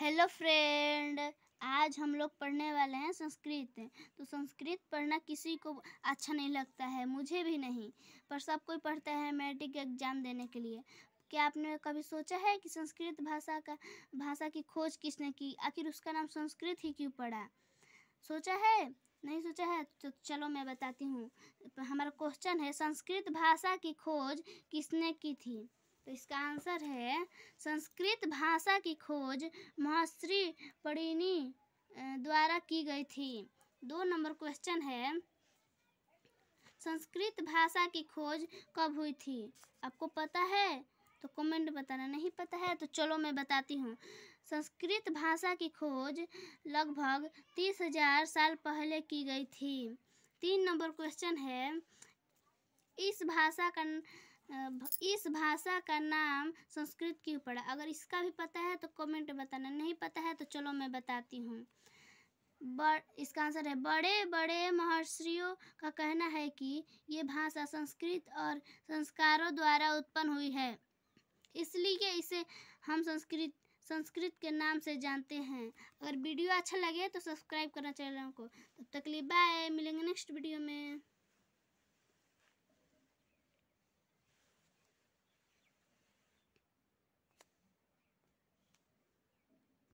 hello friend आज हम लोग पढ़ने वाले हैं संस्कृत तो संस्कृत पढ़ना किसी को अच्छा नहीं लगता है मुझे भी नहीं पर सब कोई पढ़ता है मैट्रिक एग्ज़ाम देने के लिए क्या आपने कभी सोचा है कि संस्कृत भाषा का भाषा की खोज किसने की आखिर उसका नाम संस्कृत ही क्यों पड़ा सोचा है नहीं सोचा है तो चलो मैं बताती हूँ हमारा क्वेश्चन है संस्कृत भाषा की खोज किसने की थी तो इसका आंसर है संस्कृत भाषा की खोज महर्षि पड़िनी द्वारा की गई थी दो नंबर क्वेश्चन है संस्कृत भाषा की खोज कब हुई थी आपको पता है तो कमेंट बताना नहीं पता है तो चलो मैं बताती हूँ संस्कृत भाषा की खोज लगभग तीस हजार साल पहले की गई थी तीन नंबर क्वेश्चन है इस भाषा का इस भाषा का नाम संस्कृत क्यों पड़ा अगर इसका भी पता है तो कमेंट बताना नहीं पता है तो चलो मैं बताती हूँ बड़ इसका आंसर है बड़े बड़े महर्षियों का कहना है कि ये भाषा संस्कृत और संस्कारों द्वारा उत्पन्न हुई है इसलिए इसे हम संस्कृत संस्कृत के नाम से जानते हैं अगर वीडियो अच्छा लगे तो सब्सक्राइब करना चैनल को तब तक लिए बाय मिलेंगे नेक्स्ट वीडियो में